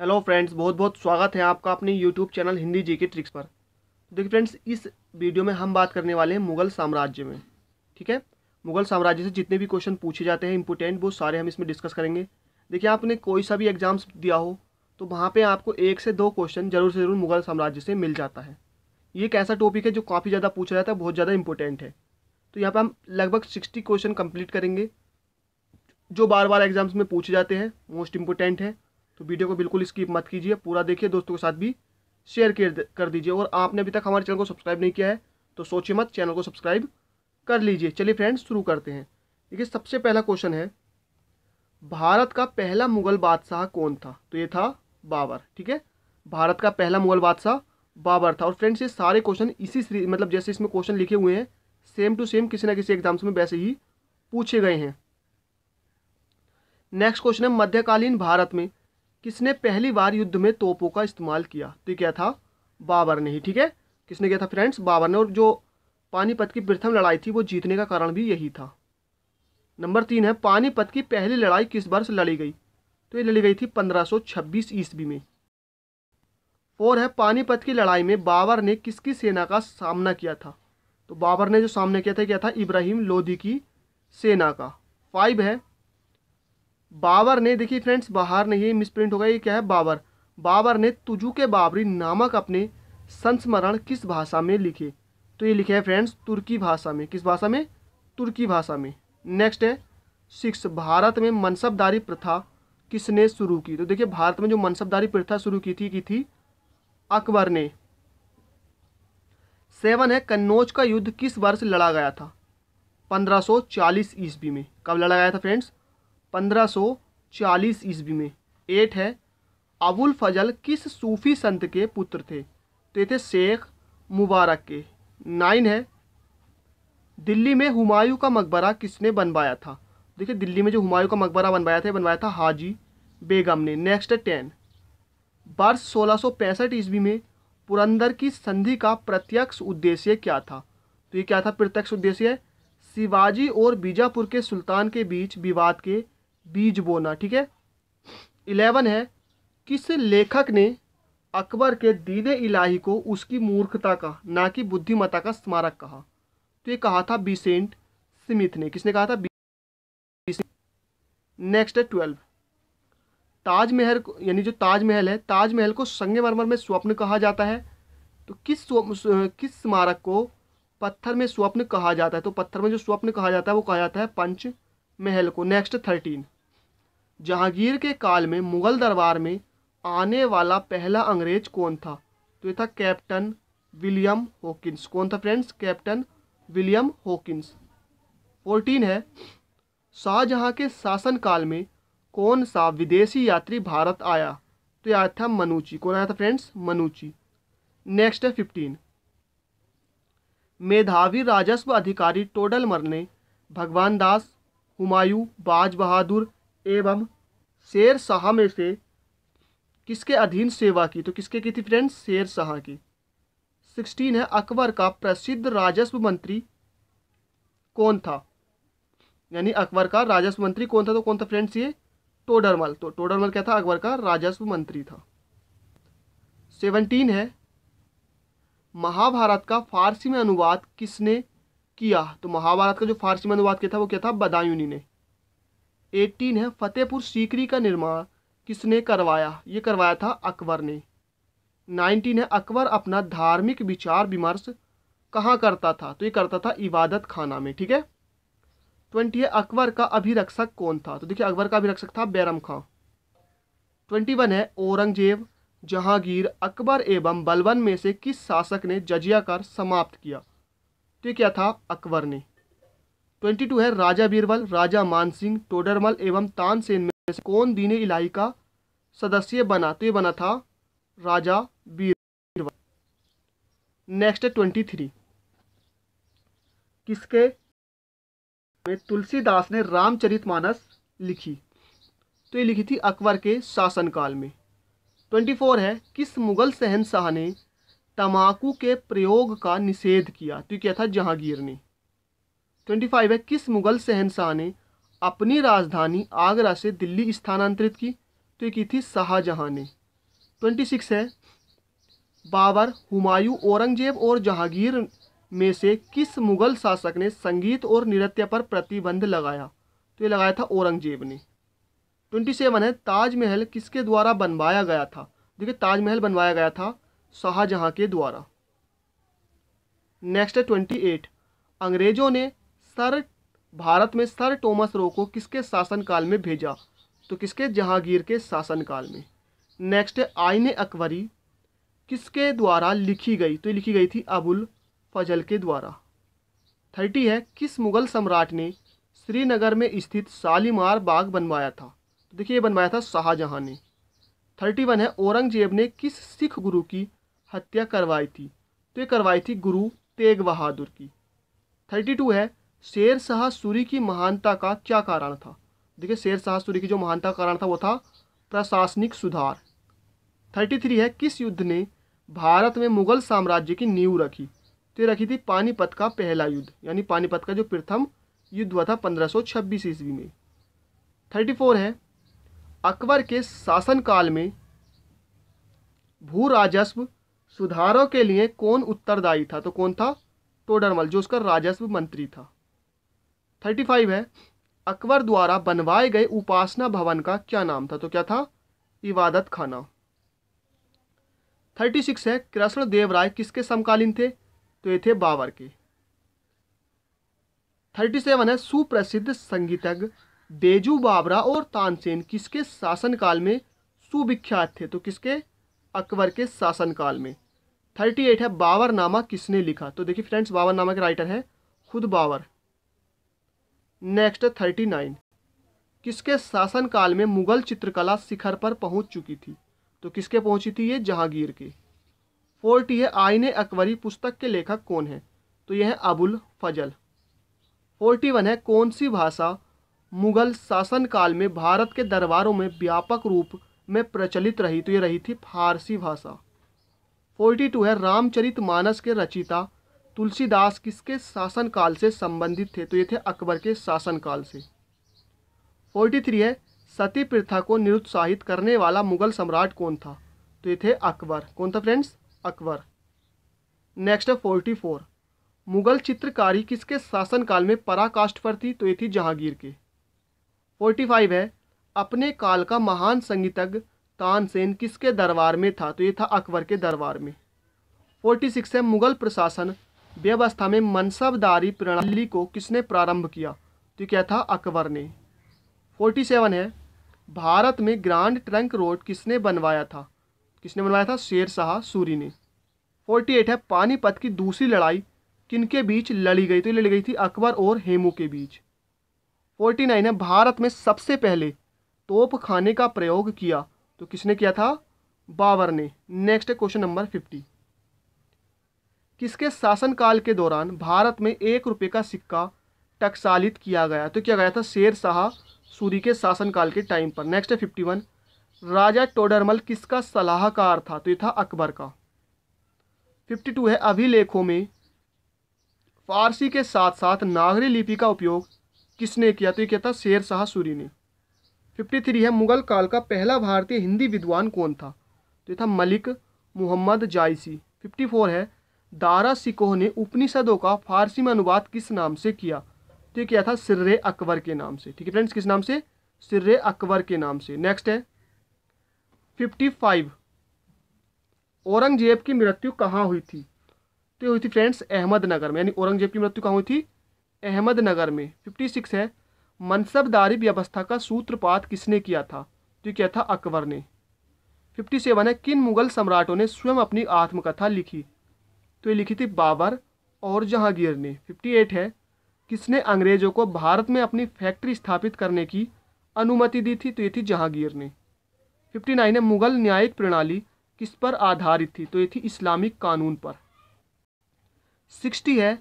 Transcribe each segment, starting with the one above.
hello friends बहुत बहुत स्वागत है आपका अपने यूट्यूब चैनल हिंदी जी की ट्रिक्स पर देखिए फ्रेंड्स इस वीडियो में हम बात करने वाले हैं मुगल साम्राज्य में ठीक है मुगल साम्राज्य से जितने भी क्वेश्चन पूछे जाते हैं इंपोर्टेंट वो सारे हम इसमें डिस्कस करेंगे देखिए आपने कोई सा भी एग्ज़ाम्स दिया हो तो वहाँ पर आपको एक से दो क्वेश्चन ज़रूर से ज़रूर मुगल साम्राज्य से मिल जाता है ये एक ऐसा टॉपिक है जो काफ़ी ज़्यादा पूछा जाता है बहुत ज़्यादा इंपॉर्टेंट है तो यहाँ पर हम लगभग सिक्सटी क्वेश्चन कम्प्लीट करेंगे जो बार बार एग्ज़ाम्स में पूछे जाते हैं मोस्ट इंपोर्टेंट है तो वीडियो को बिल्कुल स्किप मत कीजिए पूरा देखिए दोस्तों के साथ भी शेयर कर दीजिए और आपने अभी तक हमारे चैनल को सब्सक्राइब नहीं किया है तो सोचिए मत चैनल को सब्सक्राइब कर लीजिए चलिए फ्रेंड्स शुरू करते हैं देखिए सबसे पहला क्वेश्चन है भारत का पहला मुगल बादशाह कौन था तो ये था बाबर ठीक है भारत का पहला मुगल बादशाह बाबर था और फ्रेंड्स ये सारे क्वेश्चन इसी मतलब जैसे इसमें क्वेश्चन लिखे हुए हैं सेम टू सेम किसी ना किसी एग्जाम्स में वैसे ही पूछे गए हैं नेक्स्ट क्वेश्चन है मध्यकालीन भारत में किसने पहली बार युद्ध में तोपों का इस्तेमाल किया तो क्या था बाबर ने ही ठीक है किसने किया था फ्रेंड्स बाबर ने और जो पानीपत की प्रथम लड़ाई थी वो जीतने का कारण भी यही था नंबर तीन है पानीपत की पहली लड़ाई किस वर्ष लड़ी गई तो ये लड़ी गई थी 1526 ईस्वी में फोर है पानीपत की लड़ाई में बाबर ने किसकी सेना का सामना किया था तो बाबर ने जो सामना किया था क्या था इब्राहिम लोधी की सेना का फाइव है बाबर ने देखिए फ्रेंड्स बाहर नहीं मिसप्रिंट होगा ये क्या है बाबर बाबर ने तुजू के बाबरी नामक अपने संस्मरण किस भाषा में लिखे तो ये लिखे है फ्रेंड्स तुर्की भाषा में किस भाषा में तुर्की भाषा में नेक्स्ट है सिक्स भारत में मनसबदारी प्रथा किसने शुरू की तो देखिए भारत में जो मनसबदारी प्रथा शुरू की थी की थी अकबर ने सेवन है कन्नौज का युद्ध किस वर्ष लड़ा गया था 1540 ईस्वी में कब लड़ा गया था फ्रेंड्स 1540 ईस्वी में एट है अबुल फजल किस सूफ़ी संत के पुत्र थे तो ये थे शेख मुबारक के नाइन है दिल्ली में हुमायूं का मकबरा किसने बनवाया था देखिए दिल्ली में जो हुमायूं का मकबरा बनवाया था बनवाया था हाजी बेगम ने नेक्स्ट टेन वर्ष सोलह सौ पैंसठ ईस्वी में पुरंदर की संधि का प्रत्यक्ष उद्देश्य क्या था तो ये क्या था प्रत्यक्ष उद्देश्य शिवाजी और बीजापुर के सुल्तान के बीच विवाद के बीज बोना ठीक है इलेवन है किस लेखक ने अकबर के दीन इलाही को उसकी मूर्खता का ना कि बुद्धिमता का स्मारक कहा तो ये कहा था बीसेंट स्मिथ ने किसने कहा था नेक्स्ट है ट्वेल्व ताजमहल यानी जो ताजमहल है ताजमहल को संगमरमर में स्वप्न कहा जाता है तो किस किस स्मारक को पत्थर में स्वप्न कहा जाता है तो पत्थर में जो स्वप्न कहा जाता है वो कहा जाता है पंच महल को नेक्स्ट थर्टीन जहांगीर के काल में मुग़ल दरबार में आने वाला पहला अंग्रेज कौन था तो ये था कैप्टन विलियम होकिंस कौन था friends captain William Hawkins fourteen है शाहजहाँ के शासनकाल में कौन सा विदेशी यात्री भारत आया तो आया था मनुची कौन आया था फ्रेंड्स मनुची नेक्स्ट है फिफ्टीन मेधावी राजस्व अधिकारी टोडलमर ने भगवान दास हुमायूं बाज बहादुर एवं शेर शाह में से किसके अधीन सेवा की तो किसके की थी फ्रेंड्स शेर शाह की सिक्सटीन है अकबर का प्रसिद्ध राजस्व मंत्री कौन था यानी अकबर का राजस्व मंत्री कौन था तो कौन था फ्रेंड्स ये टोडरमल तो टोडरमल क्या था अकबर का राजस्व मंत्री था सेवनटीन है महाभारत का फारसी में अनुवाद किसने किया तो महाभारत का जो फारसी में अनुवाद किया था वो क्या था बदायूनी ने 18 है फतेहपुर सीकरी का निर्माण किसने करवाया ये करवाया था अकबर ने 19 है अकबर अपना धार्मिक विचार विमर्श कहाँ करता था तो ये करता था इबादत खाना में ठीक है ट्वेंटी है अकबर का अभिरक्षक कौन था तो देखिए अकबर का अभिरक्षक था बैरम खां ट्वेंटी वन है औरंगजेब जहांगीर अकबर एवं बलबन में से किस शासक ने जजिया कर समाप्त किया तो क्या था अकबर ने ट्वेंटी टू है राजा बीरबल राजा मानसिंह टोडरमल एवं तानसेन में से कौन दीन इलाही का सदस्य बना तो ये बना था राजा बीरबल नेक्स्ट है ट्वेंटी थ्री किसके में तुलसीदास ने रामचरितमानस लिखी तो ये लिखी थी अकबर के शासनकाल में ट्वेंटी फोर है किस मुगल सहनशाह ने तम्बाकू के प्रयोग का निषेध किया तो क्या था जहांगीर ने ट्वेंटी फाइव है किस मुगल शहनशाह ने अपनी राजधानी आगरा से दिल्ली स्थानांतरित की तो ये की थी शाहजहाँ ने ट्वेंटी सिक्स है बाबर हुमायूं औरंगजेब और जहांगीर में से किस मुगल शासक ने संगीत और नृत्य पर प्रतिबंध लगाया तो ये लगाया था औरंगजेब ने ट्वेंटी सेवन है ताजमहल किसके द्वारा बनवाया गया था देखिए ताजमहल बनवाया गया था शाहजहाँ के द्वारा नेक्स्ट है ट्वेंटी एट अंग्रेज़ों ने सर भारत में सर टोमस रो को किसके शासनकाल में भेजा तो किसके जहांगीर के शासनकाल में नेक्स्ट है आइन अकबरी किसके द्वारा लिखी गई तो लिखी गई थी अबुल फजल के द्वारा थर्टी है किस मुग़ल सम्राट ने श्रीनगर में स्थित शालीमार बाग बनवाया था तो देखिए ये बनवाया था शाहजहाँ ने थर्टी वन है औरंगजेब ने किस सिख गुरु की हत्या करवाई थी तो ये करवाई थी गुरु तेग बहादुर की थर्टी टू है शेर शाह सूरी की महानता का क्या कारण था देखिए शेर शाह सूरी की जो महानता का कारण था वो था प्रशासनिक सुधार थर्टी थ्री है किस युद्ध ने भारत में मुगल साम्राज्य की नींव रखी तो रखी थी पानीपत का पहला युद्ध यानी पानीपत का जो प्रथम युद्ध हुआ था पंद्रह सौ छब्बीस ईस्वी में थर्टी फोर है अकबर के शासनकाल में भू राजस्व सुधारों के लिए कौन उत्तरदायी था तो कौन था टोडरमल जो उसका राजस्व मंत्री था थर्टी फाइव है अकबर द्वारा बनवाए गए उपासना भवन का क्या नाम था तो क्या था इबादत खाना थर्टी सिक्स है कृष्ण देव राय किसके समकालीन थे तो ये थे बाबर के थर्टी सेवन है सुप्रसिद्ध संगीतज्ञ बेजू बाबरा और तानसेन किसके शासनकाल में सुविख्यात थे तो किसके अकबर के शासनकाल में थर्टी एट है बाबर नामा किसने लिखा तो देखिए फ्रेंड्स बाबर नामा के राइटर है खुद बाबर नेक्स्ट थर्टी नाइन किसके शासनकाल में मुगल चित्रकला शिखर पर पहुंच चुकी थी तो किसके पहुंची थी ये जहांगीर के फोर्टी है आईने अकबरी पुस्तक के लेखक कौन है तो यह है अबुल फजल फोर्टी वन है कौन सी भाषा मुगल शासनकाल में भारत के दरबारों में व्यापक रूप में प्रचलित रही तो ये रही थी फारसी भाषा फोर्टी टू है रामचरित मानस के रचिता तुलसीदास किसके शासनकाल से संबंधित थे तो ये थे अकबर के शासनकाल से फोर्टी थ्री है सती प्रथा को निरुत्साहित करने वाला मुगल सम्राट कौन था तो ये थे अकबर कौन था फ्रेंड्स अकबर नेक्स्ट है फोर्टी फोर मुगल चित्रकारी किसके शासनकाल में पराकाष्ठ पर थी तो ये थी जहांगीर के फोर्टी फाइव है अपने काल का महान संगीतज्ञ तानसेन किसके दरबार में था तो ये था अकबर के दरबार में फोर्टी सिक्स है मुगल प्रशासन व्यवस्था में मनसबदारी प्रणाली को किसने प्रारंभ किया तो क्या था अकबर ने फोर्टी सेवन है भारत में ग्रांड ट्रंक रोड किसने बनवाया था किसने बनवाया था शेर शाह सूरी ने फोर्टी एट है पानीपत की दूसरी लड़ाई किनके बीच लड़ी गई तो लड़ी गई थी अकबर और हेमू के बीच फोर्टी नाइन है भारत में सबसे पहले तोप खाने का प्रयोग किया तो किसने किया था बाबर ने नेक्स्ट है क्वेश्चन नंबर फिफ्टी किसके शासनकाल के दौरान भारत में एक रुपये का सिक्का टकसालित किया गया तो किया गया था शेर शाह सूरी के शासनकाल के टाइम पर नेक्स्ट है फिफ्टी वन राजा टोडरमल किसका सलाहकार था तो ये था अकबर का फिफ्टी टू है अभिलेखों में फारसी के साथ साथ नागरी लिपि का उपयोग किसने किया तो ये किया था शेर शाह सूरी ने फिफ्टी थ्री है मुगल काल का पहला भारतीय हिंदी विद्वान कौन था तो ये था मलिक मोहम्मद जायसी फिफ्टी फोर है दारा सिकोह ने उपनिषदों का फारसी में अनुवाद किस नाम से किया तो किया था सिर्रे अकबर के नाम से ठीक है फ्रेंड्स किस नाम से सिर्रे अकबर के नाम से नेक्स्ट है फिफ्टी फाइव औरंगजेब की मृत्यु कहाँ हुई थी तो ये हुई थी फ्रेंड्स अहमदनगर में यानी औरंगजेब की मृत्यु कहाँ हुई थी अहमदनगर में फिफ्टी सिक्स है मनसबदारी व्यवस्था का सूत्रपात किसने किया था तो किया था अकबर ने फिफ्टी सेवन है किन मुगल सम्राटों ने स्वयं अपनी आत्मकथा लिखी तो ये लिखी थी बाबर और जहांगीर ने 58 है किसने अंग्रेज़ों को भारत में अपनी फैक्ट्री स्थापित करने की अनुमति दी थी तो ये थी जहांगीर ने 59 है मुग़ल न्यायिक प्रणाली किस पर आधारित थी तो ये थी इस्लामिक कानून पर 60 है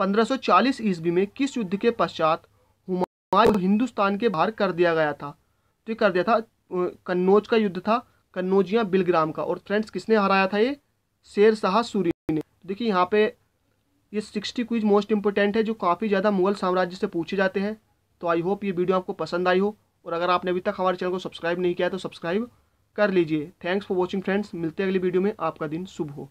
1540 ईस्वी में किस युद्ध के पश्चात हुमायूं हिंदुस्तान के बाहर कर दिया गया था तो ये कर दिया था कन्नौज का युद्ध था कन्नौजिया बिलग्राम का और फ्रेंड्स किसने हराया था ये शेर शाह सूरी देखिए यहाँ पे ये सिक्सटी क्विज मोस्ट इंपॉर्टेंट है जो काफ़ी ज़्यादा मुगल साम्राज्य से पूछे जाते हैं तो आई होप ये वीडियो आपको पसंद आई हो और अगर आपने अभी तक हमारे चैनल को सब्सक्राइब नहीं किया तो सब्सक्राइब कर लीजिए थैंक्स फॉर वॉचिंग फ्रेंड्स मिलते हैं अगली वीडियो में आपका दिन शुभ हो